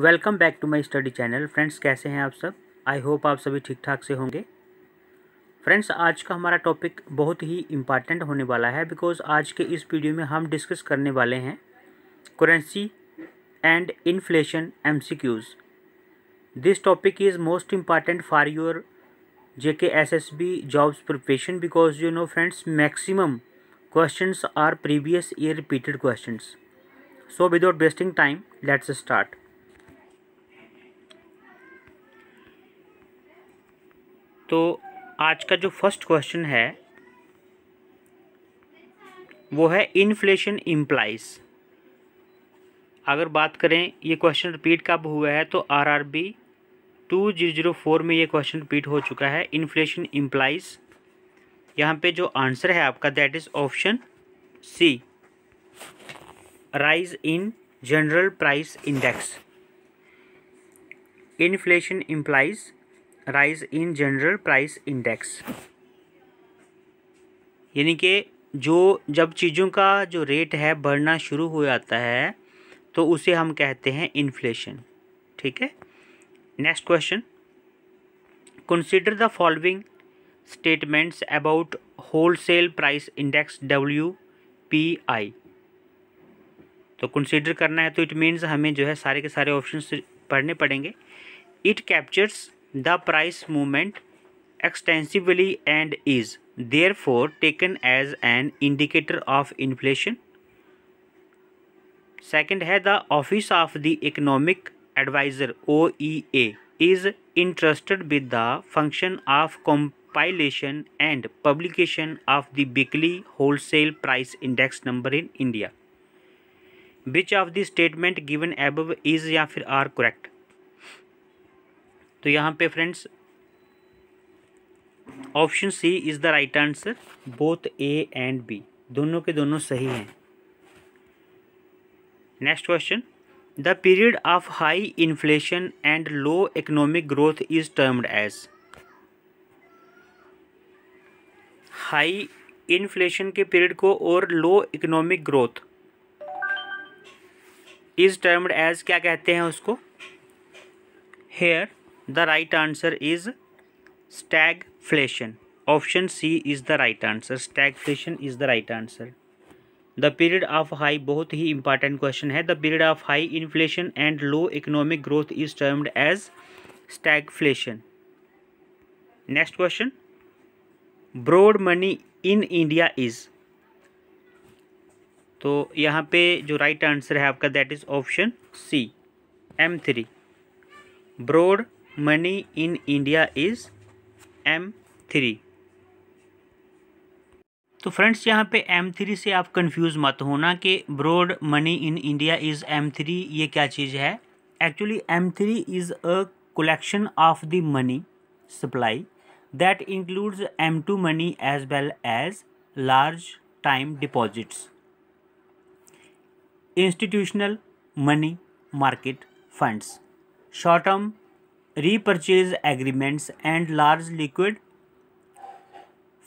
Welcome back to my study channel friends कैसे हैं आप सब आई होप आप सभी ठीक ठाक से होंगे फ्रेंड्स आज का हमारा टॉपिक बहुत ही इम्पॉर्टेंट होने वाला है बिकॉज आज के इस वीडियो में हम डिस्कस करने वाले हैं currency and inflation MCQs this topic is most important for your J K S S B jobs preparation because you know friends maximum question are previous year repeated question so without wasting time let's start तो आज का जो first question है वो है inflation implies अगर बात करें ये क्वेश्चन रिपीट कब हुआ है तो RRB two zero zero four में ये क्वेश्चन रिपीट हो चुका है इन्फ्लेशन इम्प्लाइज यहाँ पे जो आंसर है आपका that is option C rise in general price index inflation implies rise in general price index यानी कि जो जब चीज़ों का जो रेट है बढ़ना शुरू हो जाता है तो उसे हम कहते हैं इन्फ्लेशन ठीक है next question consider the following statements about wholesale price index W P I तो कंसीडर करना है तो इट मीन्स हमें जो है सारे के सारे ऑप्शन पढ़ने पड़ेंगे it captures the price movement extensively and is therefore taken as an indicator of inflation. Second है the office of the economic advisor OEA is entrusted with the function of compilation and publication of the weekly wholesale price index number in India. Which of the statement given above is या are correct? तो यहाँ पे friends option C is the right answer both A and B दोनों के दोनों सही हैं next question the period of high inflation and low economic growth is termed as high inflation के पीरियड को और low economic growth is termed as क्या कहते हैं उसको here the right answer is stagflation option C is the right answer stagflation is the right answer the period of high बहुत ही important question है the period of high inflation and low economic growth is termed as stagflation next question broad money in India is तो यहाँ पे जो right right answer है आपका that is option C M three broad money in India is M three तो friends यहाँ पे M3 से आप कंफ्यूज मत होना कि broad money in India is M3 ये क्या चीज़ है actually M3 three is a collection of the money supply that includes M2 money as well as large time deposits institutional money market funds short term repurchase agreements and large liquid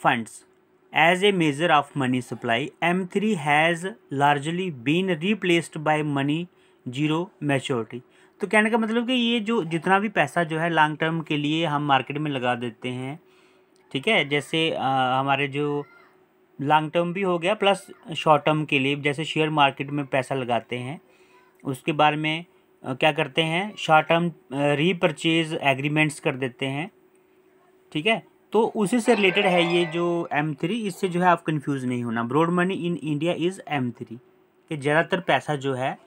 funds. As a measure of money supply, M3 has largely been replaced by money zero maturity. तो कहने का मतलब कि ये जो जितना भी पैसा जो है लॉन्ग टर्म के लिए हम मार्केट में लगा देते हैं ठीक है जैसे आ, हमारे जो लॉन्ग टर्म भी हो गया प्लस शॉर्ट टर्म के लिए जैसे शेयर मार्केट में पैसा लगाते हैं उसके बारे में क्या करते हैं शॉर्ट टर्म रीपरचेज एग्रीमेंट्स कर देते हैं ठीक है तो उसी से रिलेटेड है ये जो एम थ्री इससे जो है आप कंफ्यूज नहीं होना broad money in India is M three कि ज़्यादातर पैसा जो है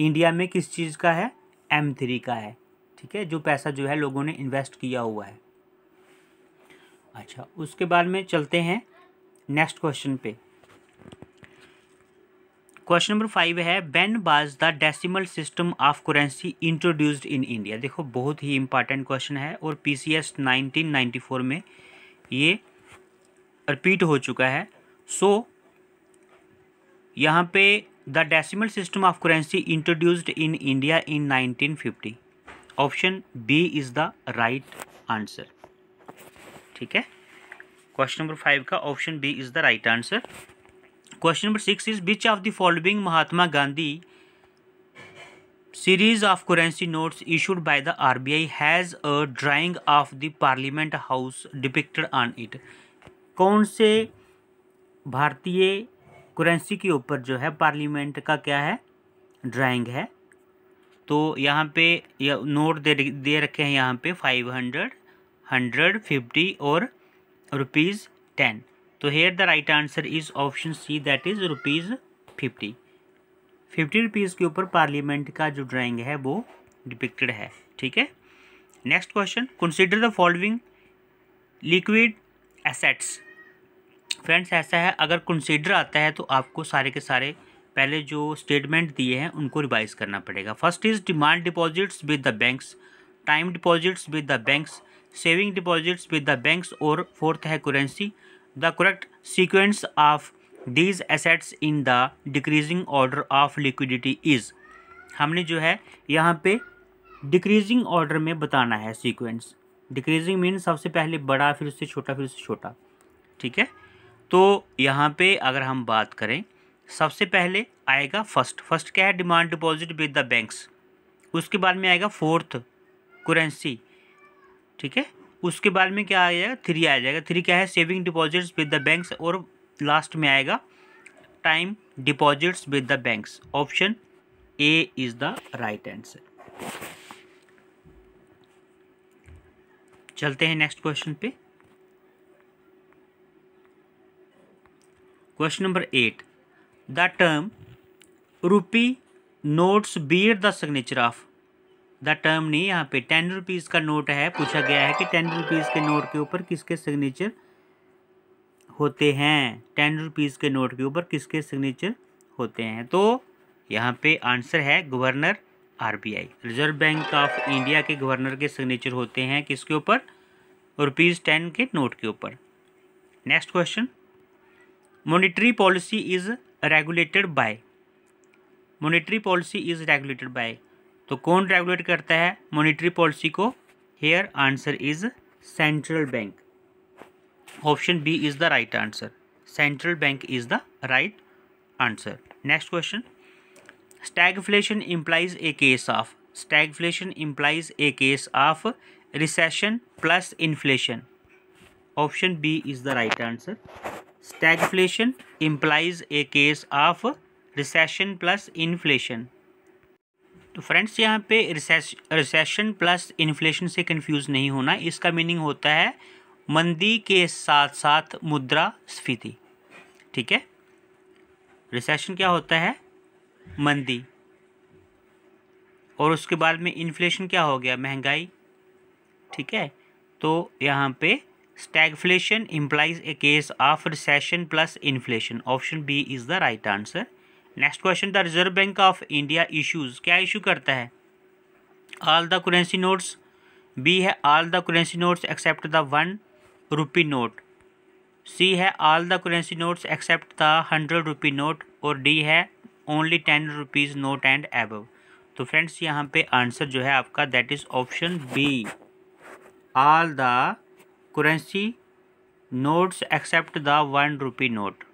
इंडिया में किस चीज़ का है एम थ्री का है ठीक है जो पैसा जो है लोगों ने इन्वेस्ट किया हुआ है अच्छा उसके बाद में चलते हैं नेक्स्ट क्वेश्चन पे क्वेश्चन नंबर फाइव है when was the decimal system of currency introduced in India देखो बहुत ही इंपॉर्टेंट क्वेश्चन है और P C S nineteen ninety four में ये रिपीट हो चुका है सो so, यहाँ पे the decimal system of currency introduced in India in nineteen fifty option B is the right answer ठीक है क्वेश्चन नंबर फाइव का option B is the right answer question number six is which of the following Mahatma Gandhi series of currency notes issued by the RBI has a drawing of the parliament house depicted on it कौन से भारतीय currency के ऊपर जो है parliament का क्या है ड्राइंग है तो यहाँ पे यह नोट दे दे रखे हैं यहाँ पे फाइव हंड्रेड हंड्रेड फिफ्टी और रुपीज़ टेन तो here the right answer is option C that is rupees fifty fifty rupees के ऊपर पार्लियामेंट का जो ड्राइंग है वो डिपिक्टेड है ठीक है next question consider the following liquid assets friends ऐसा है अगर कंसीडर आता है तो आपको सारे के सारे पहले जो स्टेटमेंट दिए हैं उनको रिवाइज करना पड़ेगा first is demand deposits with the banks time deposits with the banks saving deposits with the banks और फोर्थ है currency the correct sequence of these assets in the decreasing order of liquidity is हमने जो है यहाँ पे decreasing order में बताना है सीक्वेंस डिक्रीजिंग मीन सबसे पहले बड़ा फिर उससे छोटा फिर उससे छोटा ठीक है तो यहाँ पे अगर हम बात करें सबसे पहले आएगा फर्स्ट फर्स्ट क्या है demand deposit with the banks उसके बाद में आएगा फोर्थ करेंसी ठीक है उसके बाद में क्या आ जाएगा थ्री आ जाएगा थ्री क्या है saving deposits with the banks और लास्ट में आएगा time deposits with the banks option A is the right answer चलते हैं नेक्स्ट क्वेश्चन पे question number eight the term rupee notes bear the signature of the term नहीं यहाँ पे ten rupees का नोट है पूछा गया है कि टेन रुपीज़ के नोट के ऊपर किसके सिग्नेचर होते हैं टेन रुपीज़ के नोट के ऊपर किसके सिग्नेचर होते हैं तो यहाँ पे आंसर है governor RBI reserve bank of India के गवर्नर के सिग्नेचर होते हैं किसके ऊपर रुपीज़ टेन के नोट के ऊपर next question monetary policy is regulated by monetary policy is regulated by तो कौन रेगुलेट करता है मॉनिटरी पॉलिसी को here answer is central bank option B is the right answer central bank is the right answer next question stagflation implies a case of stagflation implies a case of recession plus inflation option B is the right answer stagflation implies a case of recession plus inflation तो friends यहाँ पे recession plus inflation से confuse नहीं होना इसका meaning होता है मंदी के साथ साथ मुद्रा स्फीति ठीक है रिसेशन क्या होता है मंदी और उसके बाद में इन्फ्लेशन क्या हो गया महंगाई ठीक है तो यहाँ पे stagflation implies a case of recession plus inflation option B is the right answer next question the reserve bank of India issues क्या इशू करता है all the currency notes B है all the currency notes except the one rupee note C है all the currency notes except the hundred rupee note और D है only ten rupees note and above तो friends यहाँ पे answer जो है आपका that is option B all the currency notes except the one rupee note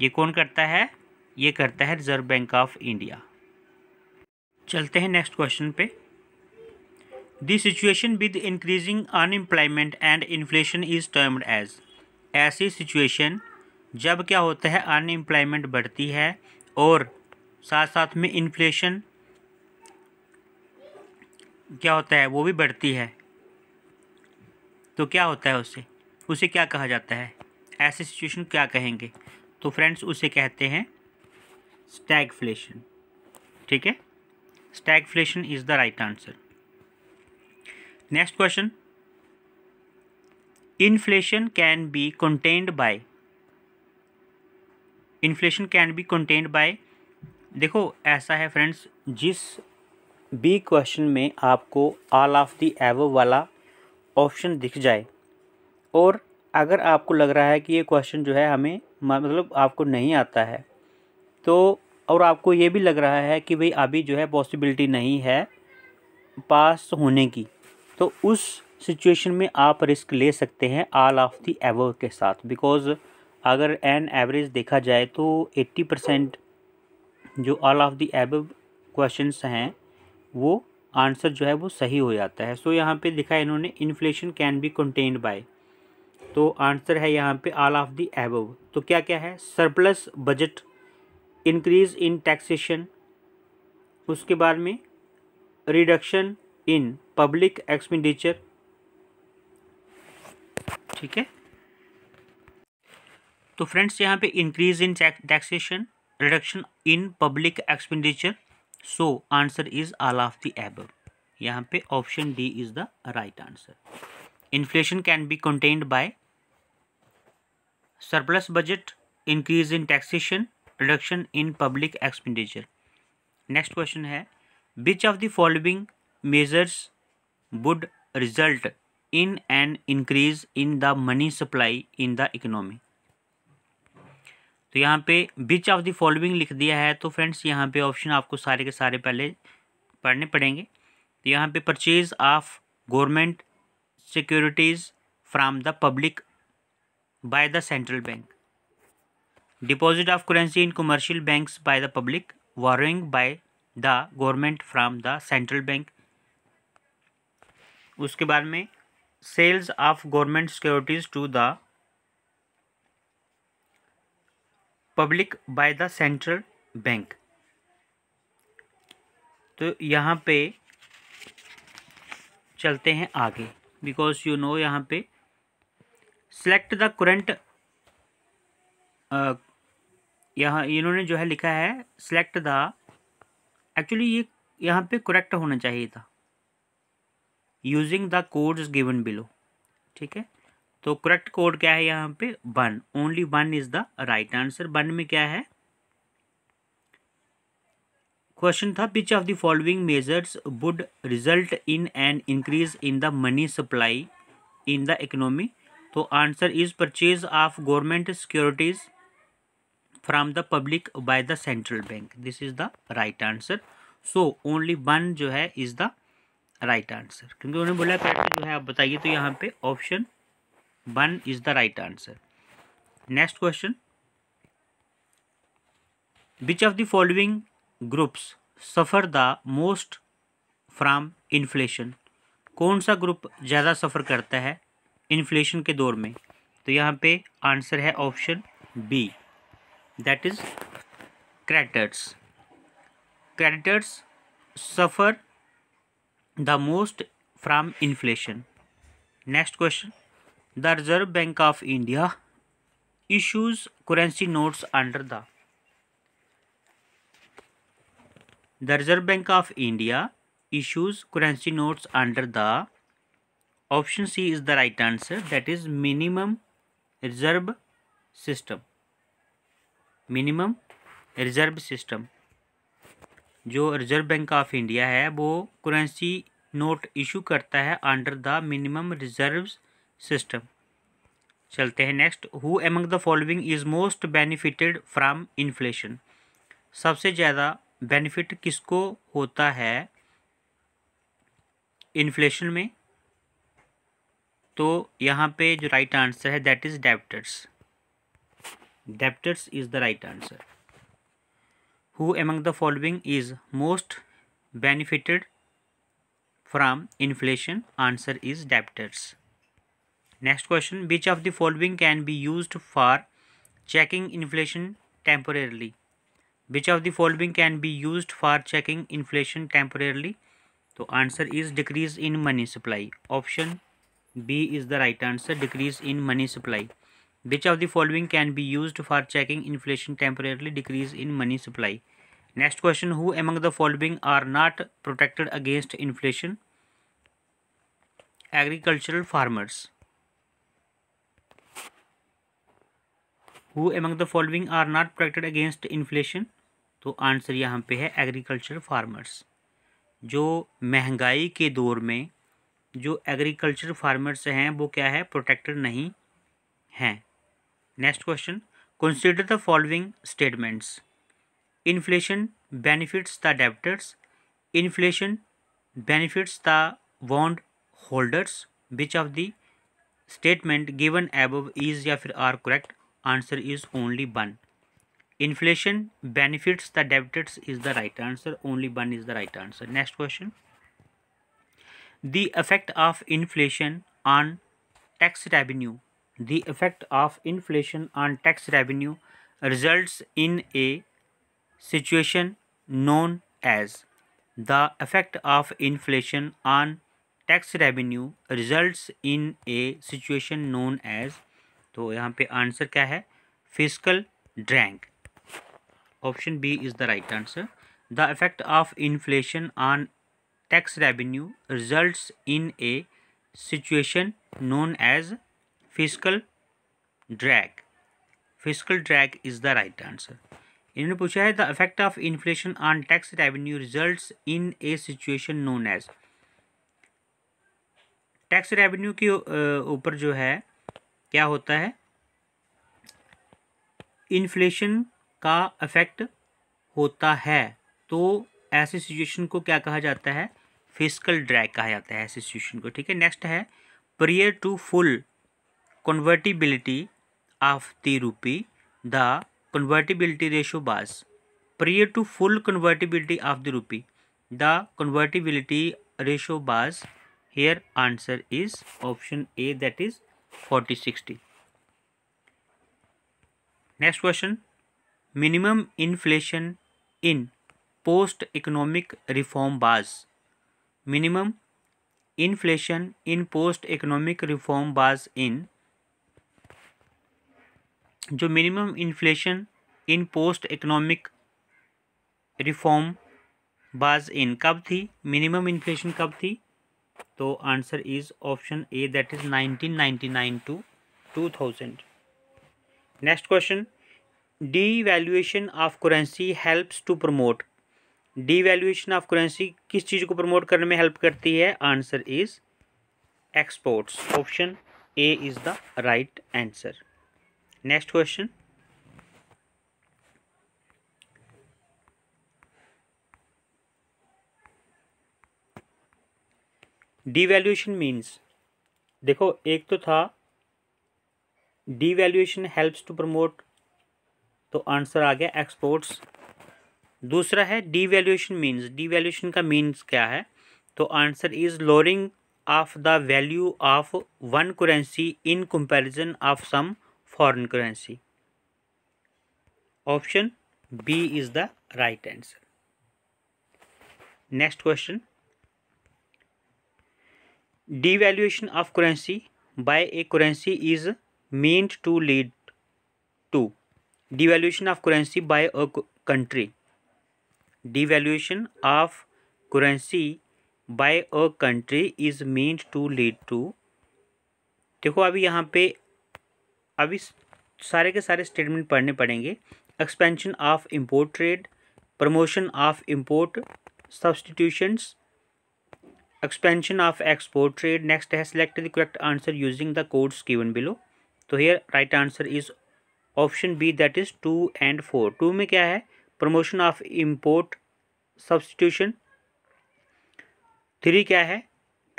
ये कौन करता है ये करता है रिज़र्व बैंक ऑफ इंडिया चलते हैं नेक्स्ट क्वेश्चन पे the situation with increasing unemployment and inflation is termed as ऐसी सिचुएशन जब क्या होता है अनएम्प्लॉयमेंट बढ़ती है और साथ साथ में इन्फ्लेशन क्या होता है वो भी बढ़ती है तो क्या होता है उसे उसे क्या कहा जाता है ऐसी सिचुएशन क्या कहेंगे तो फ्रेंड्स उसे कहते हैं स्टैगफ्लेशन ठीक है stagflation is the right answer next question inflation can be contained by inflation can be contained by देखो ऐसा है फ्रेंड्स जिस बी क्वेश्चन में आपको ऑल ऑफ दी एव वाला ऑप्शन दिख जाए और अगर आपको लग रहा है कि ये क्वेश्चन जो है हमें मतलब आपको नहीं आता है तो और आपको ये भी लग रहा है कि भाई अभी जो है पॉसिबिलिटी नहीं है पास होने की तो उस सिचुएशन में आप रिस्क ले सकते हैं आल ऑफ दी एवो के साथ बिकॉज अगर एन एवरेज देखा जाए तो 80 परसेंट जो आल ऑफ दी एव क्वेश्चन हैं वो आंसर जो है वो सही हो जाता है सो so, यहाँ पे लिखा है इन्होंने inflation can be contained by तो आंसर है यहाँ पे आल ऑफ दी एव तो क्या क्या है surplus budget increase in taxation उसके बाद में रिडक्शन इन पब्लिक एक्सपेंडिचर ठीक है तो फ्रेंड्स यहाँ पे increase in taxation reduction in public expenditure so answer is all of the above यहाँ पे option D is the right answer inflation can be contained by surplus budget increase in taxation reduction in public expenditure next question है which of the following measures would result in an increase in the money supply in the economy तो यहाँ पे बिच of the following लिख दिया है तो friends यहाँ पे ऑप्शन आपको सारे के सारे पहले पढ़ने पड़ेंगे तो यहाँ पे purchase of government securities from the public by the central bank deposit of currency in commercial banks by the public borrowing by the government from the central bank उसके बाद में sales of government securities to the public by the central bank तो यहाँ पे चलते हैं आगे because you no यहाँ पे सेलेक्ट द करंट यहाँ इन्होंने जो है लिखा है सेलेक्ट द एक्चुअली ये यहाँ पे करेक्ट होना चाहिए था using the codes given below ठीक है तो करेक्ट कोड क्या है यहाँ पे one only one is the right answer one में क्या है क्वेश्चन था which of the following measures would result in an increase in the money supply in the economy तो answer is purchase of government securities from the public by the central bank this is the right answer so only one जो है is the right answer क्योंकि उन्होंने बोला pattern जो है आप बताइए तो यहाँ पे option one is the right answer next question which of the following groups suffer the most from inflation कौन सा ग्रुप ज़्यादा सफ़र करता है इन्फ्लेशन के दौर में तो यहाँ पे आंसर है option B that is creditors creditors suffer the most from inflation next question the reserve bank of india issues currency notes under the the reserve bank of india issues currency notes under the option c is the right answer that is minimum reserve system minimum reserve system जो reserve bank of India है वो currency note issue करता है under the minimum reserve system चलते हैं next who among the following is most benefited from inflation सबसे ज़्यादा benefit किसको होता है इन्फ्लेशन में तो यहाँ पे जो राइट आंसर है that is debtors Debtors is the right answer. Who among the following is most benefited from inflation? Answer is debtors. Next question. Which of the following can be used for checking inflation temporarily? Which of the following can be used for checking inflation temporarily? So answer is decrease in money supply. Option B is the right answer. Decrease in money supply. Which of the following can be use for checking inflation temporarily decrease in money supply next question who among the following are not protected against inflation agricultural farmers who among the following are not protected against inflation तो answer यहाँ पे है agricultural farmers जो महंगाई के दौर में जो एग्रीकल्चर फार्मर्स हैं वो क्या है प्रोटेक्टेड नहीं हैं Next question. Consider the following statements. Inflation benefits the debtors. Inflation benefits the bond holders. Which of the statement given above is are correct? Answer is only one. Inflation benefits the debtors is the right answer. Only one is the right answer. Next question. The effect of inflation on tax revenue the effect of inflation on tax revenue results in a situation known as the effect of inflation on tax revenue results in a situation known as तो यहाँ पे answer क्या है fiscal drag option B is the right answer the effect of inflation on tax revenue results in a situation known as fiscal drag fiscal drag is the right answer इन्होंने पूछा है the effect of inflation on tax revenue results in a situation known as tax revenue के ऊपर जो है क्या होता है इन्फ्लेशन का इफेक्ट होता है तो ऐसे सिचुएशन को क्या कहा जाता है फिजिकल ड्रैग कहा जाता है ऐसे सिचुएशन को ठीक है नेक्स्ट है prior to full convertibility of the rupee, the convertibility ratio was prior to full convertibility of the rupee. The convertibility ratio was here answer is option A that is 4060. Next question minimum inflation in post economic reform was minimum inflation in post economic reform was in जो minimum inflation in post economic reform बाज in कब थी minimum inflation कब थी तो answer is option A that is 1999 to 2000 next question devaluation of currency helps to promote devaluation of currency किस चीज़ को प्रमोट करने में हेल्प करती है answer is exports option A is the right answer next question devaluation means देखो एक तो था डीवैल्यूएशन हेल्प्स टू प्रमोट तो आंसर आ गया एक्सपोर्ट्स दूसरा है डीवैल्यूएशन मीन्स डीवैल्यूएशन का मीन्स क्या है तो answer is lowering of the value of one currency in comparison of some foreign currency option B is the right answer next question devaluation of currency by a currency is meant to lead to the devaluation of currency by a country the devaluation of currency by a country is meant to lead to देखो अभी यहाँ पे अभी सारे के सारे statement पढ़ने पड़ेंगे expansion of import trade promotion of import substitutions expansion of export trade next है select the correct answer using the codes given below तो here right answer is option B that is two and four two में क्या है promotion of import substitution three क्या है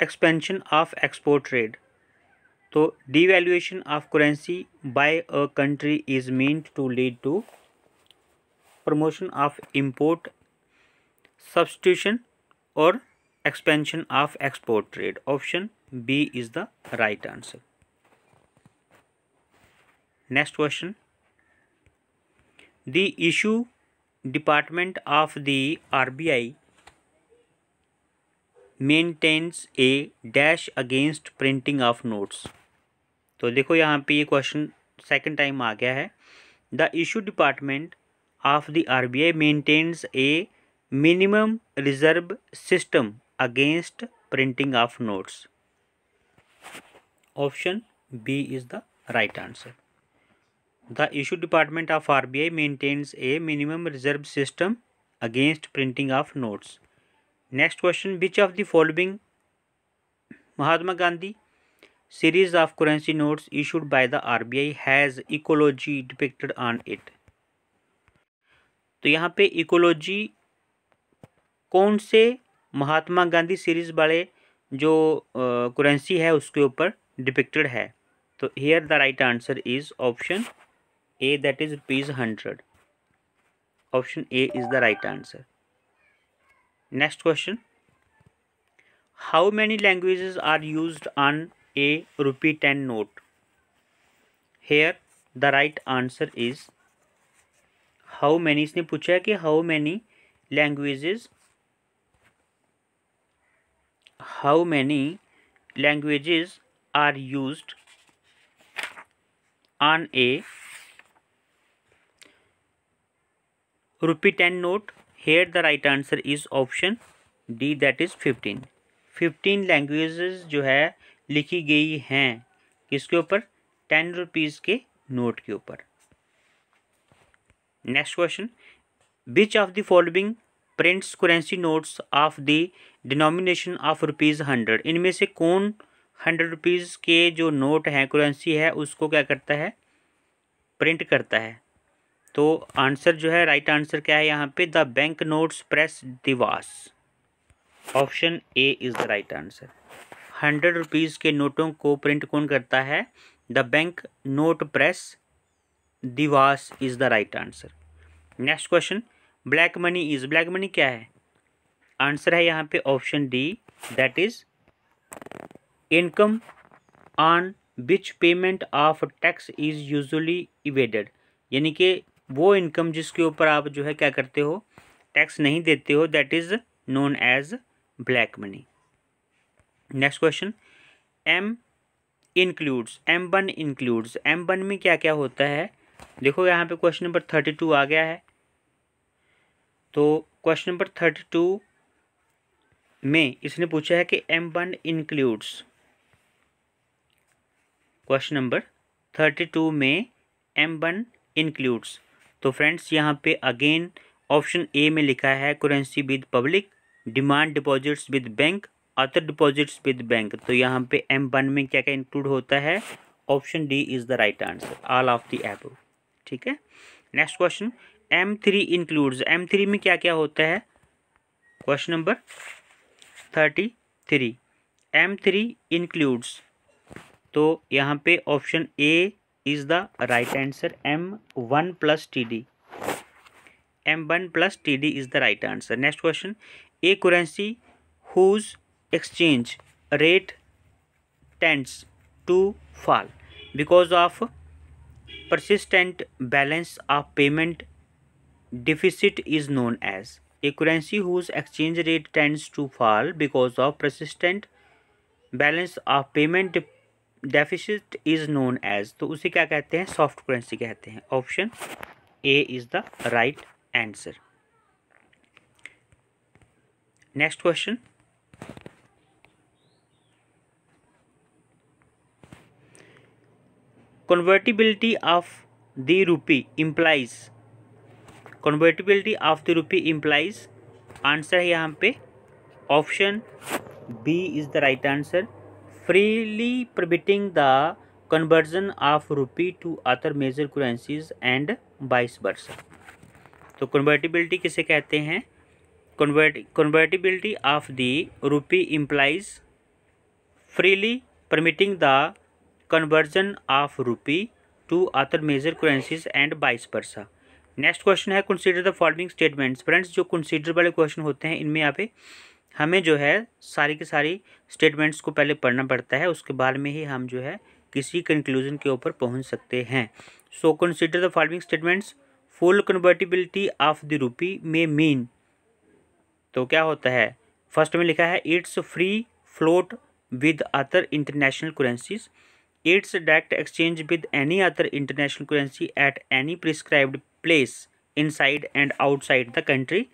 expansion of export trade So devaluation of currency by a country is meant to lead to promotion of import substitution or expansion of export trade option b is the right answer next question the issue department of the rbi maintains a dash against printing of notes तो देखो यहाँ पे ये question second time आ गया है the issue department of the R B I maintains a minimum reserve system against printing of notes option B is the right answer the issue department of R B I maintains a minimum reserve system against printing of notes next question which of the following Mahatma Gandhi series of currency notes issued by the RBI has ecology depicted on it. तो यहाँ पे ecology कौन से महात्मा Gandhi series वाले जो currency है उसके ऊपर डिपिक्टेड है तो here the right answer is option A that is rupees hundred option A is the right answer next question how many languages are used on a rupee 10 note here the right answer is how many इसने पूछा है कि how many languages how many languages are used on a rupee 10 note here the right answer is option d that is 15 15 languages जो है लिखी गई हैं किसके ऊपर टेन रुपीज़ के नोट के ऊपर next question which of the following prints currency notes of the denomination of rupees hundred इनमें से कौन हंड्रेड रुपीज़ के जो नोट हैं करेंसी है उसको क्या करता है प्रिंट करता है तो आंसर जो है राइट आंसर क्या है यहाँ पे the bank notes press Dewas option A is the right answer hundred rupees के नोटों को प्रिंट कौन करता है the bank note press Dewas is the right answer next question black money is black money क्या है आंसर है यहाँ पे option D that is income on which payment of tax is usually evaded यानी कि वो इनकम जिसके ऊपर आप जो है क्या करते हो टैक्स नहीं देते हो that is known as black money next question M includes M one includes M one में क्या क्या होता है देखो यहाँ पे क्वेश्चन नंबर थर्टी टू आ गया है तो क्वेश्चन नंबर थर्टी टू में इसने पूछा है कि M one includes question number thirty two में एम वन इंक्लूड्स तो फ्रेंड्स यहाँ पे अगेन ऑप्शन ए में लिखा है currency with public demand deposits with bank other deposits with bank तो यहाँ पे एम वन में क्या क्या इंक्लूड होता है option D is the right answer all of the above ठीक है next question M three includes M three में क्या क्या होता है question number thirty three M three includes तो यहाँ पे option A is the right answer M one plus T D M one plus T D is the right answer next question a currency whose exchange rate tends to fall because of persistent balance of payment deficit is known as a currency whose exchange rate tends to fall because of persistent balance of payment deficit is known as तो उसे क्या कहते हैं soft currency कहते हैं option A is the right answer next question convertibility of the rupee implies convertibility of the rupee implies answer है यहाँ पे option B is the right answer freely permitting the conversion of rupee to other major currencies and vice versa तो convertibility किसे कहते हैं convert convertibility of the rupee implies freely permitting the conversion of rupee to other major currencies and vice versa next question है consider the following statements friends जो consider वाले question होते हैं इनमें यहाँ पे हमें जो है सारी की सारी स्टेटमेंट्स को पहले पढ़ना पड़ता है उसके बाद में ही हम जो है किसी कंक्लूजन के ऊपर पहुंच सकते हैं so consider the following statements full convertibility of the rupee may mean तो क्या होता है फर्स्ट में लिखा है it's free float with other international currencies it's direct exchange with any other international currency at any prescribe place inside and outside the country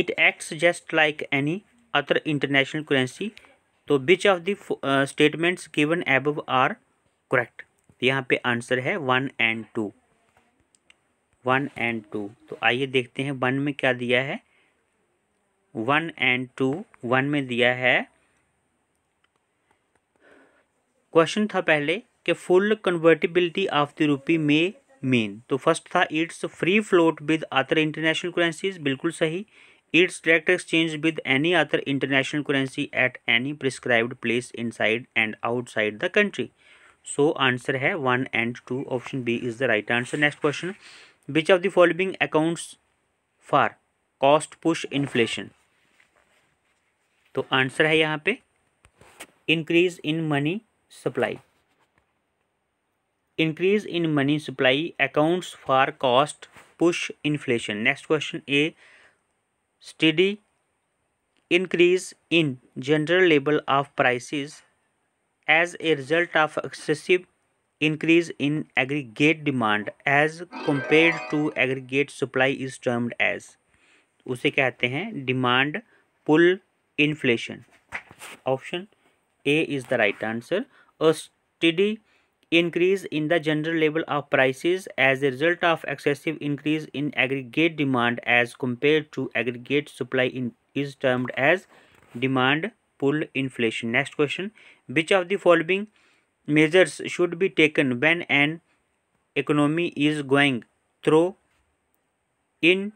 it acts just like any other international currency तो which of the statements given above are correct यहाँ पे answer है one and two one and two तो आइए देखते हैं one में क्या दिया है वन एंड टू वन में दिया है क्वेश्चन था पहले कि full convertibility of the rupee may mean तो फर्स्ट था it's free float with other international currencies बिल्कुल सही it's direct exchange with any other international currency at any prescribed place inside and outside the country so answer है one and two option B is the right answer next question which of the following accounts for cost push inflation तो answer है यहाँ पे increase in money supply increase in money supply accounts for cost push inflation next question a steady increase in general level of prices as a result of excessive increase in aggregate demand as compared to aggregate supply is termed as उसे कहते हैं demand pull inflation option A is the right answer a steady increase in the general level of prices as a result of excessive increase in aggregate demand as compared to aggregate supply in, is termed as demand pull inflation next question which of the following measures should be taken when an economy is going through in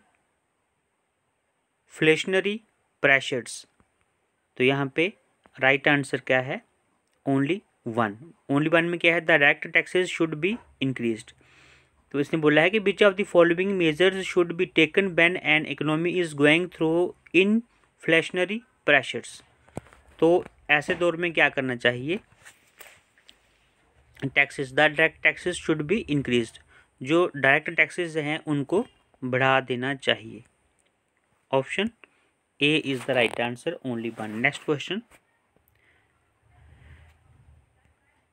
inflationary pressures तो यहाँ पे right right answer क्या है only one only one में क्या है direct taxes should be increase तो इसने बोला है कि which of the following measures should be taken when and economy is going through inflationary pressures तो ऐसे दौर में क्या करना चाहिए taxes the direct taxes should be increase जो डायरेक्ट टैक्सेस हैं उनको बढ़ा देना चाहिए option A is the right answer only one next question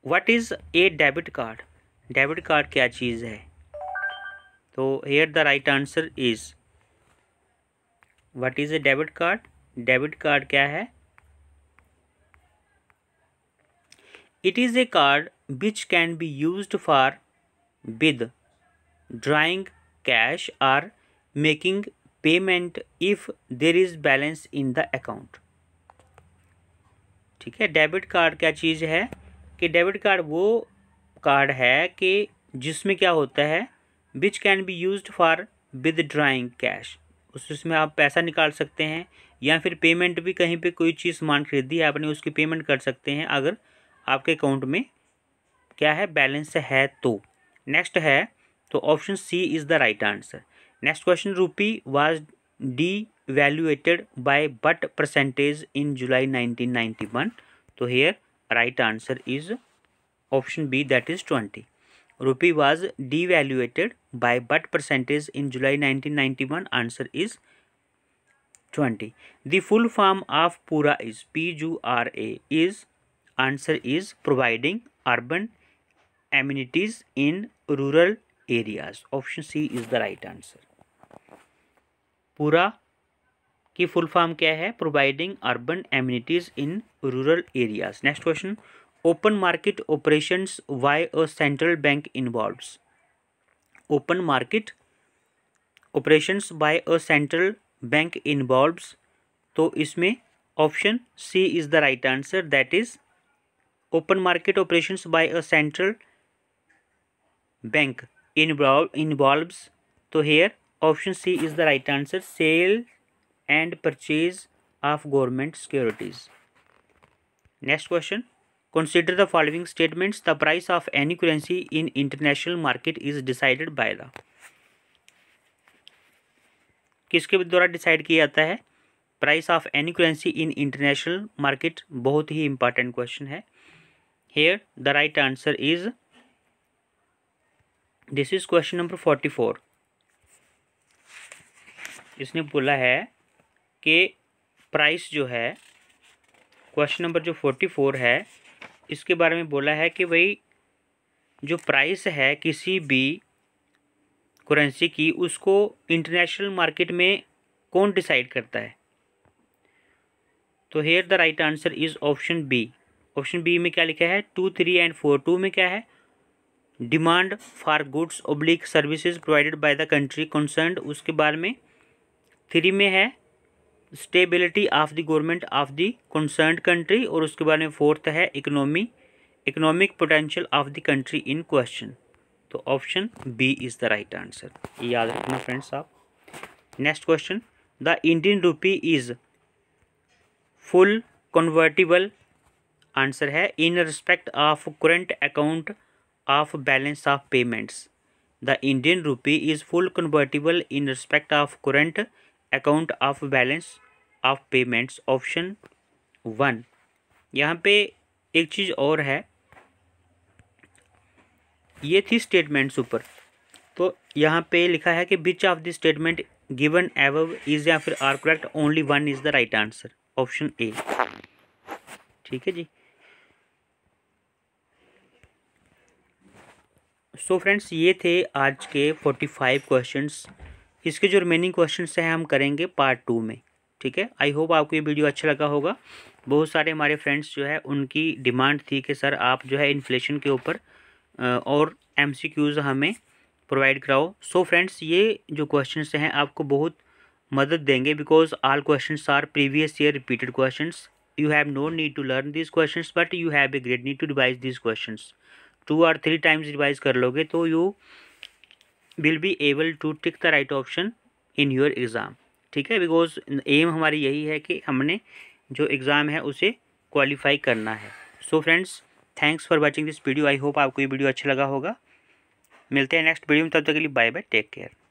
what is a debit card debit card क्या चीज़ है तो here the right answer is what is a debit card debit card क्या है it is a card which can be use for withdrawing cash or making payment if there is balance in the account ठीक है debit card क्या चीज़ है कि debit card वो card है कि जिसमें क्या होता है which can be use for withdrawing cash उसमें आप पैसा निकाल सकते हैं या फिर पेमेंट भी कहीं पे कोई चीज़ सामान खरीदी है आपने उसकी पेमेंट कर सकते हैं अगर आपके अकाउंट में क्या है बैलेंस है तो नेक्स्ट है तो option C is the right answer next question rupee was devaluated by what percentage in July 1991 तो here right answer is option B that is 20. Rupee was devaluated by what percentage in July 1991? Answer is 20. The full form of PURA is P-U-R-A is answer is providing urban amenities in rural areas. Option C is the right answer. PURA कि full form क्या है providing urban amenities in rural areas next question open market operations by a central bank involves open market operations by a central bank involves तो इसमें option C is the right answer that is open market operations by a central bank involve तो here option C is the right answer sale and purchase of government securities next question consider the following statements the price of any currency in international market is decided by the किसके द्वारा decide किया जाता है price of any currency in international market बहुत ही important question है here the right answer is this is question number forty four इसने बोला है के प्राइस जो है क्वेश्चन नंबर जो फोर्टी फोर है इसके बारे में बोला है कि भाई जो प्राइस है किसी भी करेंसी की उसको इंटरनेशनल मार्केट में कौन डिसाइड करता है तो here the right answer is option B option B में क्या लिखा है two three and four two में क्या है demand for goods oblique services provided by the country concern उसके बारे में थ्री में है stability of the government of the concern country और उसके बारे में फोर्थ है economy economic potential of the country in question तो option B is the right answer याद रखना फ्रेंड्स आप next question the Indian rupee is full convertible answer है in respect of current account of balance of payments the Indian rupee is full convertible in respect of current account of balance of payments option one यहाँ पे एक चीज़ और है ये थी statements ऊपर तो यहाँ पे लिखा है कि which of the statement given above is या फिर are correct only one is the right answer option A ठीक है जी सो so फ्रेंड्स ये थे आज के फोर्टी फाइव क्वेश्चन इसके जो रिमेनिंग क्वेश्चन हैं हम करेंगे पार्ट टू में ठीक है आई होप आपको ये वीडियो अच्छा लगा होगा बहुत सारे हमारे फ्रेंड्स जो है उनकी डिमांड थी कि सर आप जो है इन्फ्लेशन के ऊपर और एम हमें प्रोवाइड कराओ सो फ्रेंड्स ये जो क्वेश्चन हैं आपको बहुत मदद देंगे because all question are previous year repeated question you have no need to learn this question but you have a great need to revise this question two और three times revise कर लोगे तो you will be able to tick the right option in your exam ठीक है because M हमारी यही है कि हमने जो एग्ज़ाम है उसे क्वालिफाई करना है so friends thanks for watching this video I hope आपको ये वीडियो अच्छा लगा होगा मिलते हैं नेक्स्ट वीडियो में तब तक के लिए बाय बाय टेक केयर